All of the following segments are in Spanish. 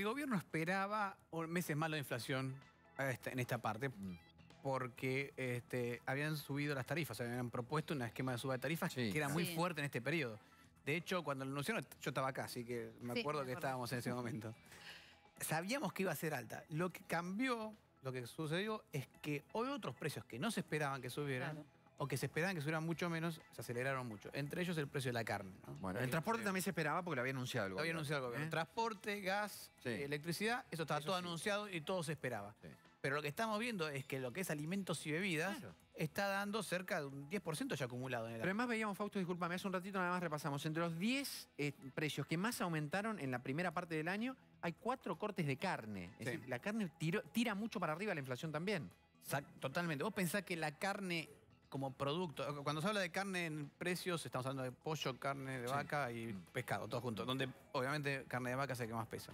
el gobierno esperaba meses más la inflación eh, este, en esta parte mm. porque este, habían subido las tarifas, habían propuesto un esquema de suba de tarifas que era muy fuerte en este periodo. De hecho, cuando lo anunciaron, yo estaba acá, así que me acuerdo, que estábamos en ese momento. Sabíamos que iba a ser alta. Lo que cambió, lo que sucedió, es que hoy otros precios que no se esperaban que subieran. O que se esperaban que subieran mucho menos, se aceleraron mucho. Entre ellos el precio de la carne. el eh, transporte eh, también se esperaba porque lo había anunciado había anunciado el ¿eh? Transporte, gas, electricidad, eso estaba todo anunciado y todo se esperaba. Pero lo que estamos viendo es que lo que es alimentos y bebidas está dando cerca de un 10% ya acumulado en el año. Pero además veíamos, Fausto, discúlpame, hace un ratito nada más repasamos. Entre los 10 precios que más aumentaron en la primera parte del año, hay cuatro cortes de carne. Es decir, la carne tira mucho para arriba la inflación también. Totalmente. Vos pensás que la carne como producto. Cuando se habla de carne en precios, estamos hablando de pollo, carne de vaca y pescado, todos juntos. Donde obviamente carne de vaca es el que más pesa.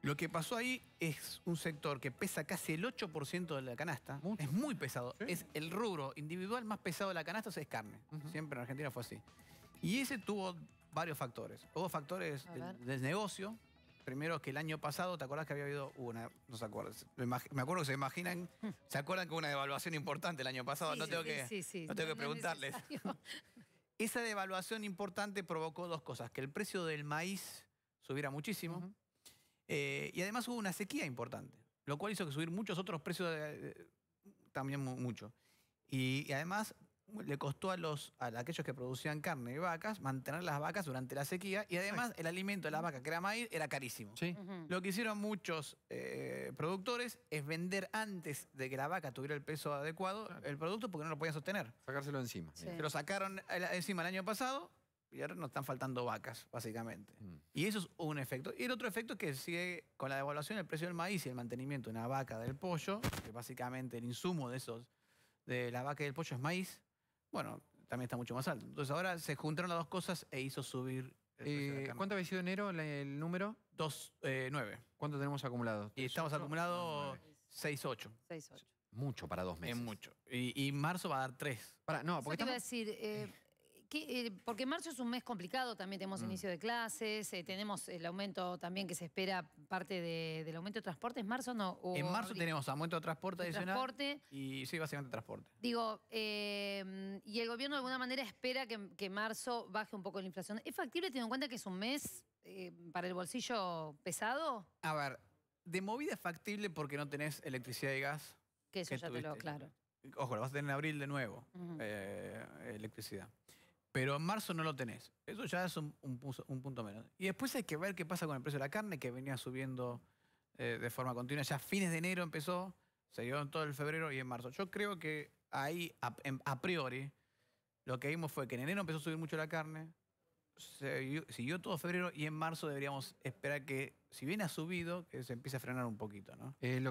Lo que pasó ahí es un sector que pesa casi el 8% de la canasta. Es muy pesado. Es el rubro individual más pesado de la canasta, es carne. Siempre en Argentina fue así. Y ese tuvo varios factores. Hubo factores del negocio, Primero es que el año pasado, ¿te acordás que había habido una? No se acuerdan. Me acuerdo que se imaginan, se acuerdan que hubo una devaluación importante el año pasado. no tengo que, que preguntarles. Esa devaluación importante provocó dos cosas: que el precio del maíz subiera muchísimo eh, y además hubo una sequía importante, lo cual hizo que subir muchos otros precios también mucho. y, además le costó a los aquellos que producían carne y vacas mantener las vacas durante la sequía y además el alimento de la vaca, que era maíz era carísimo. Lo que hicieron muchos eh, productores es vender antes de que la vaca tuviera el peso adecuado el producto porque no lo podían sostener. Sacárselo encima. pero lo sacaron encima el año pasado y ahora nos están faltando vacas, básicamente. Mm. Y eso es un efecto. Y el otro efecto es que sigue con la devaluación del precio del maíz y el mantenimiento de una vaca del pollo, que básicamente el insumo de esos de la vaca del pollo es maíz, bueno, también está mucho más alto. Entonces ahora se juntaron las dos cosas e hizo subir. Eh, eh, ¿Cuánto había sido enero el número? Dos, eh, nueve. ¿Cuánto tenemos acumulado? Y estamos acumulados seis, ocho. Seis, ocho. Mucho para dos meses. Es mucho. Y, marzo va a dar tres. no, porque decir, eh, porque marzo es un mes complicado, también tenemos mm. inicio de clases, eh, tenemos el aumento también que se espera parte del aumento de transporte. ¿Es marzo no? en marzo tenemos aumento de transporte adicional. Transporte. Y sí, básicamente transporte. Digo, eh, y el gobierno de alguna manera espera que, marzo baje un poco la inflación. ¿Es factible teniendo en cuenta que es un mes para el bolsillo pesado? A ver, de movida es factible porque no tenés electricidad y gas. Que eso ya te lo, claro. Ojo, vas a tener en abril de nuevo, electricidad pero en marzo no lo tenés. Eso ya es un, punto menos. Y después hay que ver qué pasa con el precio de la carne, que venía subiendo eh, de forma continua. Ya fines de enero empezó, se dio todo el febrero y en marzo. Yo creo que ahí, a, priori, lo que vimos fue que en enero empezó a subir mucho la carne, se, siguió todo febrero y en marzo deberíamos esperar que, si bien ha subido, que se empiece a frenar un poquito, ¿no? Eh,